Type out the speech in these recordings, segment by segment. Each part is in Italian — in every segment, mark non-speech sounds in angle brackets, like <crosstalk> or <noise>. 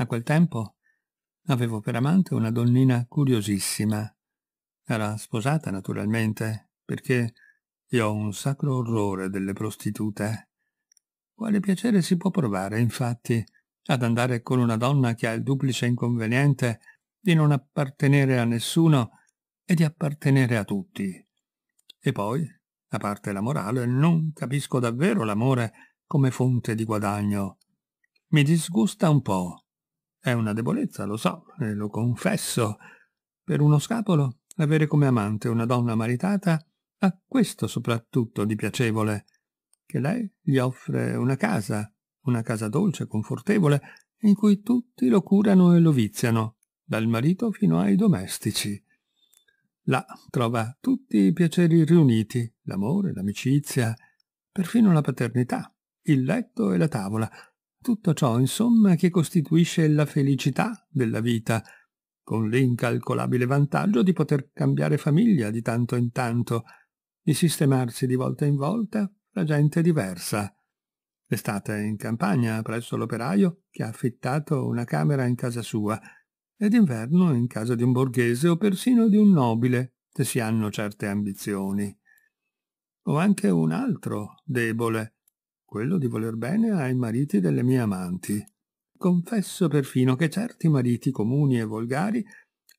A quel tempo avevo per amante una donnina curiosissima. Era sposata, naturalmente, perché io ho un sacro orrore delle prostitute. Quale piacere si può provare, infatti, ad andare con una donna che ha il duplice inconveniente di non appartenere a nessuno e di appartenere a tutti. E poi, a parte la morale, non capisco davvero l'amore come fonte di guadagno. Mi disgusta un po', è una debolezza, lo so, e lo confesso. Per uno scapolo, avere come amante una donna maritata ha questo soprattutto di piacevole, che lei gli offre una casa, una casa dolce, confortevole, in cui tutti lo curano e lo viziano, dal marito fino ai domestici. Là trova tutti i piaceri riuniti, l'amore, l'amicizia, perfino la paternità, il letto e la tavola, tutto ciò, insomma, che costituisce la felicità della vita, con l'incalcolabile vantaggio di poter cambiare famiglia di tanto in tanto, di sistemarsi di volta in volta fra gente diversa. L'estate in campagna presso l'operaio che ha affittato una camera in casa sua, ed inverno in casa di un borghese o persino di un nobile, se si hanno certe ambizioni. O anche un altro, debole, quello di voler bene ai mariti delle mie amanti. Confesso perfino che certi mariti comuni e volgari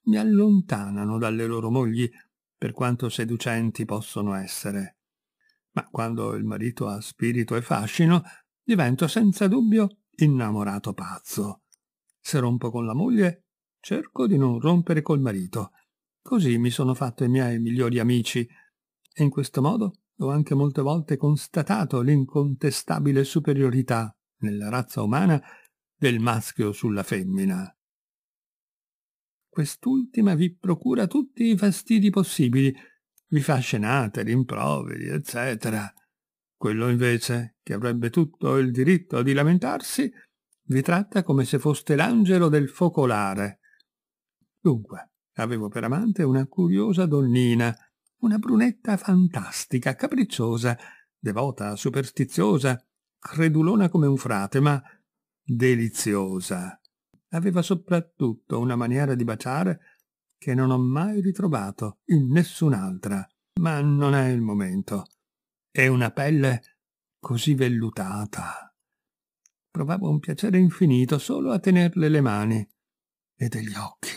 mi allontanano dalle loro mogli, per quanto seducenti possono essere. Ma quando il marito ha spirito e fascino, divento senza dubbio innamorato pazzo. Se rompo con la moglie, cerco di non rompere col marito. Così mi sono fatto i miei migliori amici, e in questo modo ho anche molte volte constatato l'incontestabile superiorità nella razza umana del maschio sulla femmina. Quest'ultima vi procura tutti i fastidi possibili, vi fa scenate, rimproveri, eccetera. Quello invece, che avrebbe tutto il diritto di lamentarsi, vi tratta come se foste l'angelo del focolare. Dunque, avevo per amante una curiosa donnina, una brunetta fantastica, capricciosa, devota, superstiziosa, credulona come un frate, ma deliziosa. Aveva soprattutto una maniera di baciare che non ho mai ritrovato in nessun'altra, ma non è il momento. E una pelle così vellutata. Provavo un piacere infinito solo a tenerle le mani e degli occhi.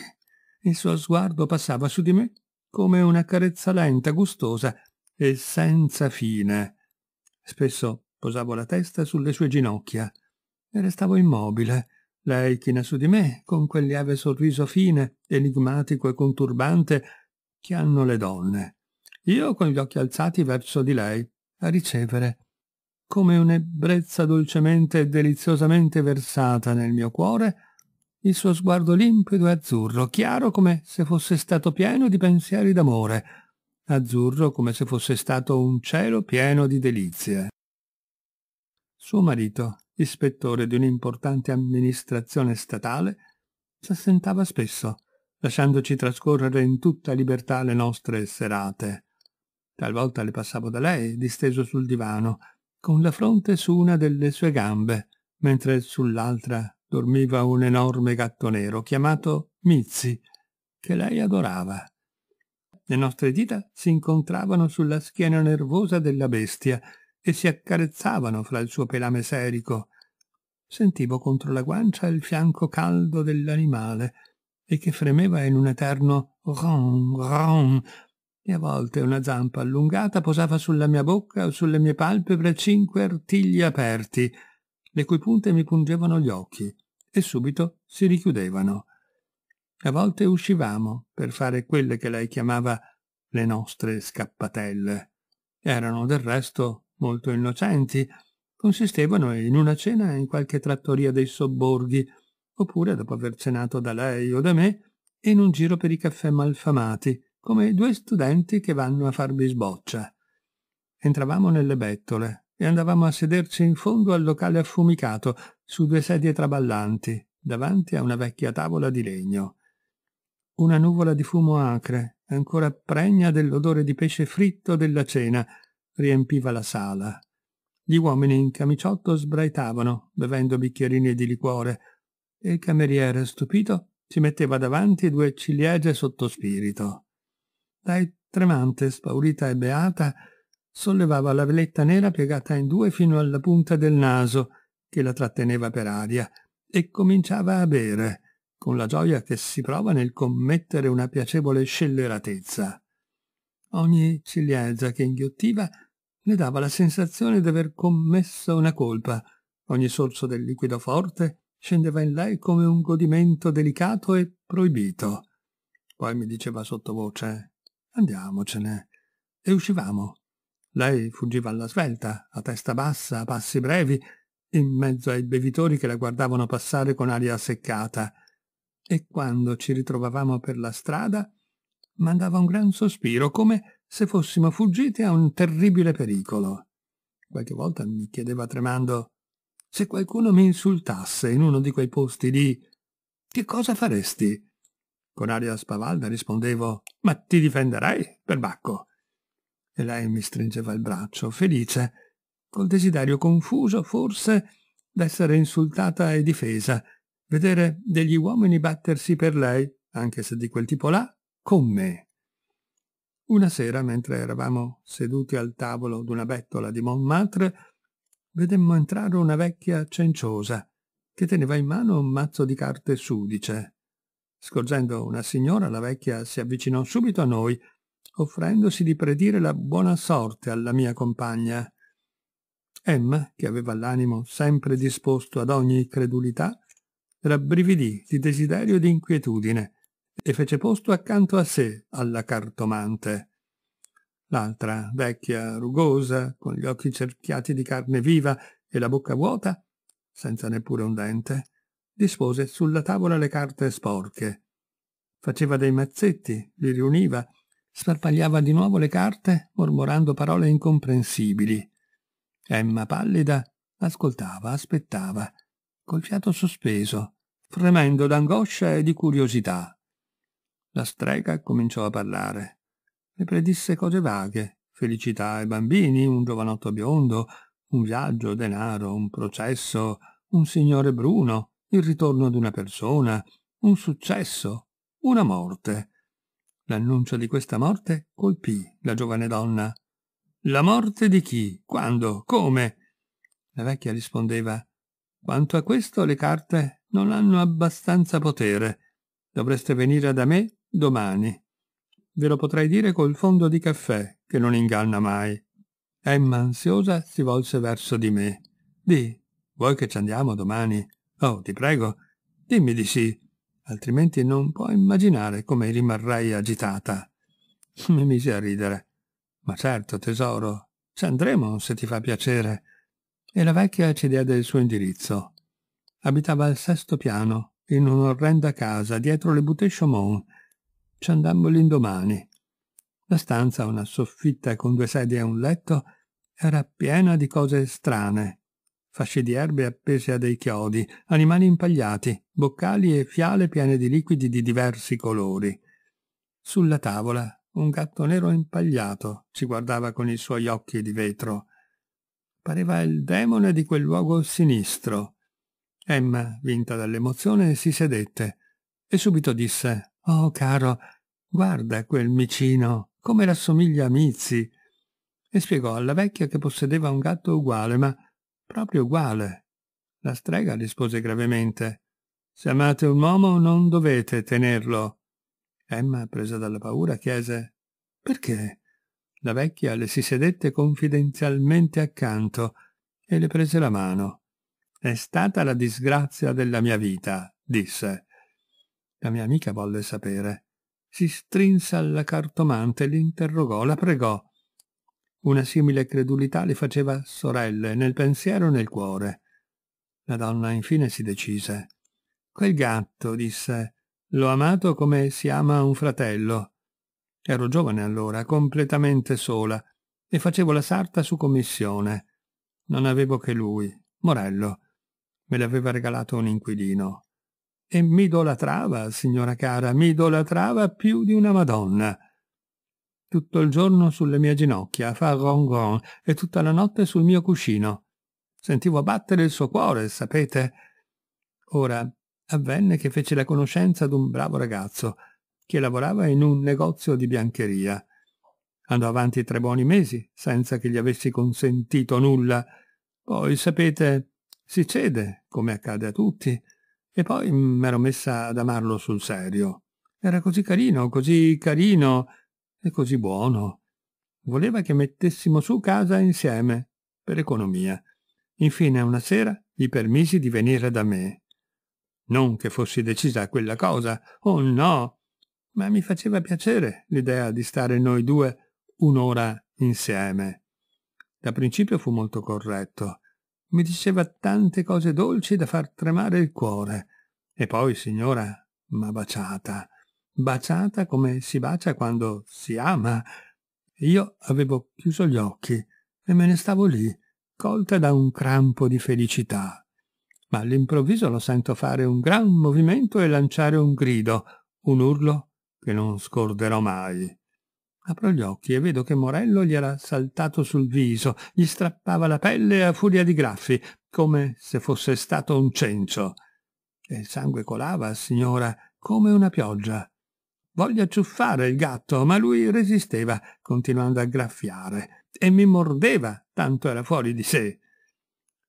Il suo sguardo passava su di me come una carezza lenta, gustosa e senza fine. Spesso posavo la testa sulle sue ginocchia e restavo immobile, lei china su di me con quel lieve sorriso fine, enigmatico e conturbante che hanno le donne. Io con gli occhi alzati verso di lei, a ricevere, come un'ebbrezza dolcemente e deliziosamente versata nel mio cuore, il suo sguardo limpido e azzurro, chiaro come se fosse stato pieno di pensieri d'amore, azzurro come se fosse stato un cielo pieno di delizie. Suo marito, ispettore di un'importante amministrazione statale, s'assentava spesso, lasciandoci trascorrere in tutta libertà le nostre serate. Talvolta le passavo da lei, disteso sul divano, con la fronte su una delle sue gambe, mentre sull'altra dormiva un enorme gatto nero chiamato Mizzi, che lei adorava. Le nostre dita si incontravano sulla schiena nervosa della bestia e si accarezzavano fra il suo pelame serico. Sentivo contro la guancia il fianco caldo dell'animale e che fremeva in un eterno ron ron e a volte una zampa allungata posava sulla mia bocca o sulle mie palpebre cinque artigli aperti, le cui punte mi pungevano gli occhi e subito si richiudevano. A volte uscivamo per fare quelle che lei chiamava le nostre scappatelle. Erano del resto molto innocenti, consistevano in una cena in qualche trattoria dei sobborghi, oppure, dopo aver cenato da lei o da me, in un giro per i caffè malfamati, come due studenti che vanno a far bisboccia. Entravamo nelle bettole e andavamo a sederci in fondo al locale affumicato, su due sedie traballanti, davanti a una vecchia tavola di legno. Una nuvola di fumo acre, ancora pregna dell'odore di pesce fritto della cena, riempiva la sala. Gli uomini in camiciotto sbraitavano, bevendo bicchierini di liquore, e il cameriere, stupito, si metteva davanti due ciliegie sottospirito. Dai, tremante, spaurita e beata, sollevava la veletta nera piegata in due fino alla punta del naso, che la tratteneva per aria e cominciava a bere, con la gioia che si prova nel commettere una piacevole scelleratezza. Ogni ciliegia che inghiottiva le dava la sensazione di aver commesso una colpa. Ogni sorso del liquido forte scendeva in lei come un godimento delicato e proibito. Poi mi diceva sottovoce «Andiamocene». E uscivamo. Lei fuggiva alla svelta, a testa bassa, a passi brevi, in mezzo ai bevitori che la guardavano passare con aria seccata e quando ci ritrovavamo per la strada mandava un gran sospiro come se fossimo fuggiti a un terribile pericolo. Qualche volta mi chiedeva tremando se qualcuno mi insultasse in uno di quei posti lì, che cosa faresti? Con aria spavalda rispondevo, ma ti difenderai, perbacco. E lei mi stringeva il braccio, felice, col desiderio confuso, forse, d'essere insultata e difesa, vedere degli uomini battersi per lei, anche se di quel tipo là, con me. Una sera, mentre eravamo seduti al tavolo d'una bettola di Montmartre, vedemmo entrare una vecchia cenciosa, che teneva in mano un mazzo di carte sudice. Scorgendo una signora, la vecchia si avvicinò subito a noi, offrendosi di predire la buona sorte alla mia compagna. M, che aveva l'animo sempre disposto ad ogni credulità, rabbrividì di desiderio e di inquietudine e fece posto accanto a sé alla cartomante. L'altra, vecchia, rugosa, con gli occhi cerchiati di carne viva e la bocca vuota, senza neppure un dente, dispose sulla tavola le carte sporche. Faceva dei mazzetti, li riuniva, sparpagliava di nuovo le carte, mormorando parole incomprensibili. Emma pallida ascoltava, aspettava, col fiato sospeso, fremendo d'angoscia e di curiosità. La strega cominciò a parlare e predisse cose vaghe, felicità ai bambini, un giovanotto biondo, un viaggio, denaro, un processo, un signore bruno, il ritorno di una persona, un successo, una morte. L'annuncio di questa morte colpì la giovane donna la morte di chi? Quando? Come? La vecchia rispondeva Quanto a questo le carte non hanno abbastanza potere. Dovreste venire da me domani. Ve lo potrei dire col fondo di caffè, che non inganna mai. Emma ansiosa si volse verso di me. Di, vuoi che ci andiamo domani? Oh, ti prego, dimmi di sì, altrimenti non puoi immaginare come rimarrei agitata. <laughs> Mi mise a ridere. Ma certo, tesoro, ci andremo se ti fa piacere. E la vecchia ci diede il suo indirizzo. Abitava al sesto piano, in un'orrenda casa, dietro le Butte Chaumont. Ci andammo l'indomani. La stanza, una soffitta con due sedie e un letto, era piena di cose strane. Fasci di erbe appese a dei chiodi, animali impagliati, boccali e fiale piene di liquidi di diversi colori. Sulla tavola un gatto nero impagliato ci guardava con i suoi occhi di vetro. Pareva il demone di quel luogo sinistro. Emma, vinta dall'emozione, si sedette e subito disse «Oh, caro, guarda quel micino, come rassomiglia a Mizzi!» e spiegò alla vecchia che possedeva un gatto uguale, ma proprio uguale. La strega rispose gravemente «Se amate un uomo non dovete tenerlo Emma, presa dalla paura, chiese «Perché?» La vecchia le si sedette confidenzialmente accanto e le prese la mano. «È stata la disgrazia della mia vita», disse. La mia amica volle sapere. Si strinse alla cartomante, l'interrogò, la pregò. Una simile credulità le faceva sorelle, nel pensiero e nel cuore. La donna infine si decise. Quel gatto, disse, L'ho amato come si ama un fratello. Ero giovane allora, completamente sola, e facevo la sarta su commissione. Non avevo che lui, Morello. Me l'aveva regalato un inquilino. E mi idolatrava, signora cara, mi idolatrava più di una Madonna. Tutto il giorno sulle mie ginocchia, a far ron ron, e tutta la notte sul mio cuscino. Sentivo battere il suo cuore, sapete? Ora, avvenne che fece la conoscenza d'un bravo ragazzo che lavorava in un negozio di biancheria. Andò avanti tre buoni mesi senza che gli avessi consentito nulla. Poi, sapete, si cede, come accade a tutti, e poi m'ero messa ad amarlo sul serio. Era così carino, così carino e così buono. Voleva che mettessimo su casa insieme, per economia. Infine, una sera, gli permisi di venire da me non che fossi decisa a quella cosa, oh no! Ma mi faceva piacere l'idea di stare noi due un'ora insieme. Da principio fu molto corretto. Mi diceva tante cose dolci da far tremare il cuore. E poi, signora, m'ha baciata. Baciata come si bacia quando si ama. Io avevo chiuso gli occhi e me ne stavo lì, colta da un crampo di felicità ma all'improvviso lo sento fare un gran movimento e lanciare un grido, un urlo che non scorderò mai. Apro gli occhi e vedo che Morello gli era saltato sul viso, gli strappava la pelle a furia di graffi, come se fosse stato un cencio. E il sangue colava, signora, come una pioggia. Voglio acciuffare il gatto, ma lui resisteva, continuando a graffiare, e mi mordeva, tanto era fuori di sé.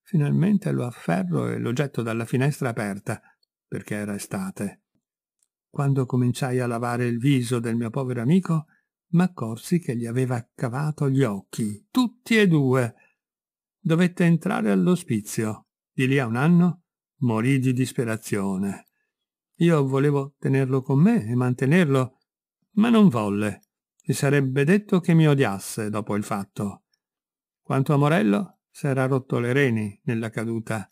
Finalmente lo afferro e lo getto dalla finestra aperta, perché era estate. Quando cominciai a lavare il viso del mio povero amico, m'accorsi che gli aveva cavato gli occhi, tutti e due. Dovette entrare all'ospizio. Di lì a un anno morì di disperazione. Io volevo tenerlo con me e mantenerlo, ma non volle. Mi sarebbe detto che mi odiasse dopo il fatto. Quanto a Morello, s'era rotto le reni nella caduta.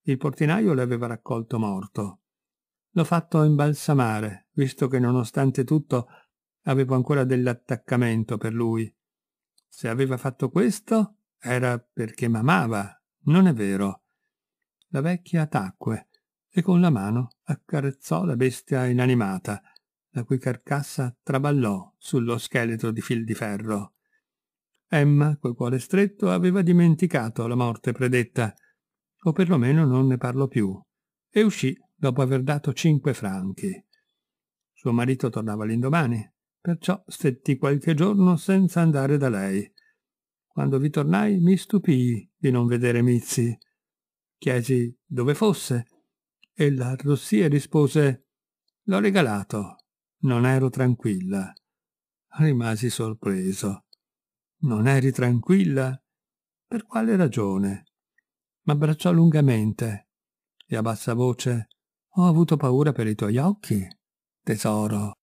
Il portinaio l'aveva raccolto morto. L'ho fatto imbalsamare, visto che nonostante tutto avevo ancora dell'attaccamento per lui. Se aveva fatto questo era perché m'amava, non è vero. La vecchia tacque e con la mano accarezzò la bestia inanimata, la cui carcassa traballò sullo scheletro di fil di ferro. Emma, col cuore stretto, aveva dimenticato la morte predetta, o perlomeno non ne parlò più, e uscì dopo aver dato cinque franchi. Suo marito tornava l'indomani, perciò stetti qualche giorno senza andare da lei. Quando vi tornai mi stupii di non vedere Mizzi. Chiesi dove fosse. Ella arrossì e rispose «L'ho regalato. Non ero tranquilla». Rimasi sorpreso. Non eri tranquilla? Per quale ragione? M'abbracciò lungamente e a bassa voce Ho avuto paura per i tuoi occhi, tesoro.